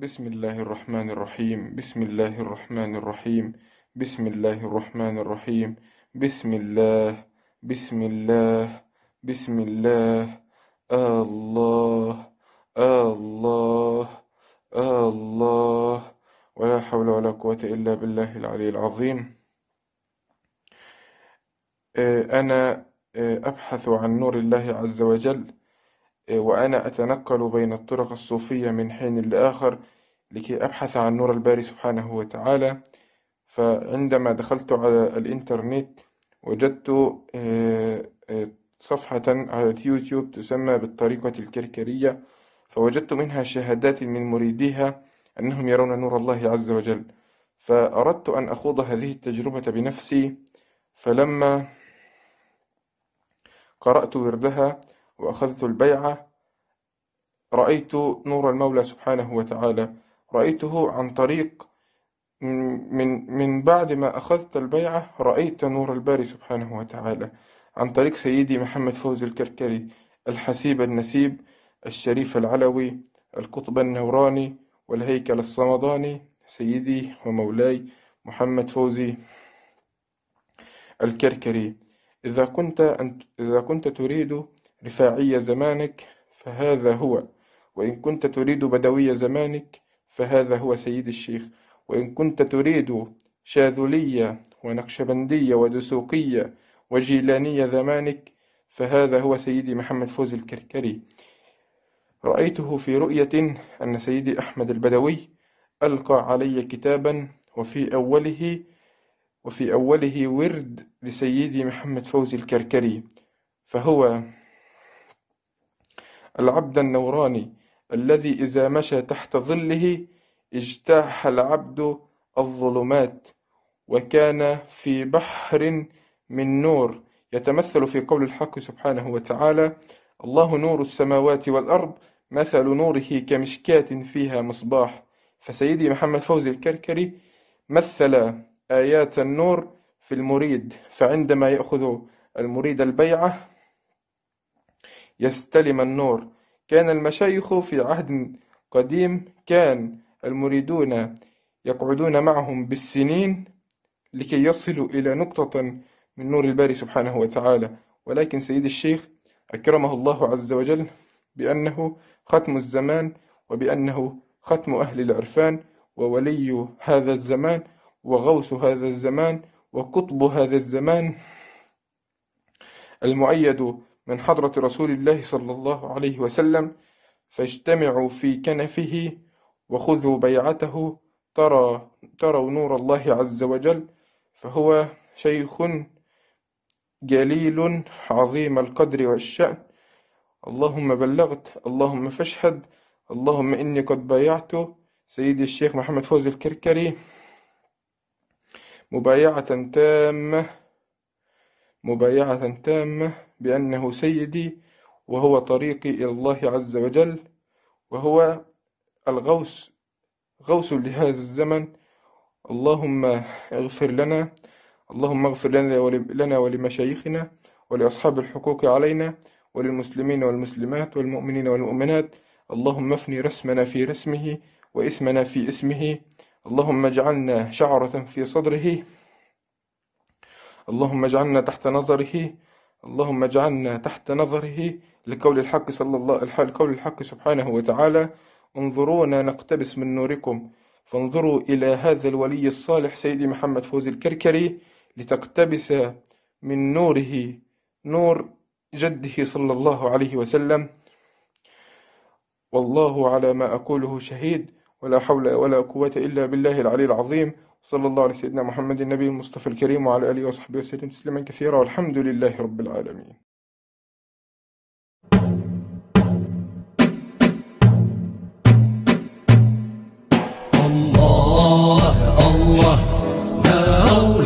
بسم الله الرحمن الرحيم بسم الله الرحمن الرحيم بسم الله الرحمن الرحيم بسم الله بسم الله بسم الله الله الله الله ولا حول ولا قوة إلا بالله العلي العظيم أنا أبحث عن نور الله عز وجل إيه، وأنا أتنقل بين الطرق الصوفية من حين لآخر لكي أبحث عن نور الباري سبحانه وتعالى فعندما دخلت على الإنترنت وجدت إيه، إيه، صفحة على اليوتيوب تسمى بالطريقة الكركرية فوجدت منها شهادات من مريديها أنهم يرون نور الله عز وجل فأردت أن أخوض هذه التجربة بنفسي فلما قرأت وردها وأخذت البيعة رأيت نور المولى سبحانه وتعالى رأيته عن طريق من من بعد ما أخذت البيعة رأيت نور الباري سبحانه وتعالى عن طريق سيدي محمد فوزي الكركري الحسيب النسيب الشريف العلوي القطب النوراني والهيكل الصمداني سيدي ومولاي محمد فوزي الكركري إذا كنت, أنت إذا كنت تريد رفاعي زمانك فهذا هو وإن كنت تريد بدوي زمانك فهذا هو سيد الشيخ وإن كنت تريد شاذلية ونقشبندية ودسوقية وجيلانية زمانك فهذا هو سيدي محمد فوزي الكركري رأيته في رؤية أن سيدي أحمد البدوي ألقى علي كتابا وفي أوله وفي أوله ورد لسيدي محمد فوزي الكركري فهو العبد النوراني الذي إذا مشى تحت ظله اجتاح العبد الظلمات وكان في بحر من نور يتمثل في قول الحق سبحانه وتعالى الله نور السماوات والأرض مثل نوره كمشكاة فيها مصباح فسيدي محمد فوزي الكركري مثل آيات النور في المريد فعندما يأخذ المريد البيعة يستلم النور كان المشايخ في عهد قديم كان المريدون يقعدون معهم بالسنين لكي يصلوا إلى نقطة من نور الباري سبحانه وتعالى ولكن سيد الشيخ أكرمه الله عز وجل بأنه ختم الزمان وبأنه ختم أهل العرفان وولي هذا الزمان وغوث هذا الزمان وقطب هذا الزمان المؤيد من حضرة رسول الله صلى الله عليه وسلم فاجتمعوا في كنفه وخذوا بيعته ترى تروا نور الله عز وجل فهو شيخ جليل عظيم القدر والشأن اللهم بلغت اللهم فاشهد اللهم إني قد بايعت سيدي الشيخ محمد فوز الكركري مبايعة تامة مبايعة تامة بأنه سيدي وهو طريقي إلى الله عز وجل وهو الغوث غوث لهذا الزمن اللهم اغفر لنا اللهم اغفر لنا ولمشايخنا ولأصحاب الحقوق علينا وللمسلمين والمسلمات والمؤمنين والمؤمنات اللهم افني رسمنا في رسمه واسمنا في اسمه اللهم اجعلنا شعرة في صدره اللهم اجعلنا تحت نظره اللهم اجعلنا تحت نظره لقول الحق صلى الله لقول الحق سبحانه وتعالى انظرونا نقتبس من نوركم فانظروا إلى هذا الولي الصالح سيدي محمد فوزي الكركري لتقتبس من نوره نور جده صلى الله عليه وسلم والله على ما أقوله شهيد ولا حول ولا قوة إلا بالله العلي العظيم صلى الله على سيدنا محمد النبي المصطفى الكريم وعلى آله وصحبه وسلم تسليما كثيرا والحمد لله رب العالمين الله الله لا الله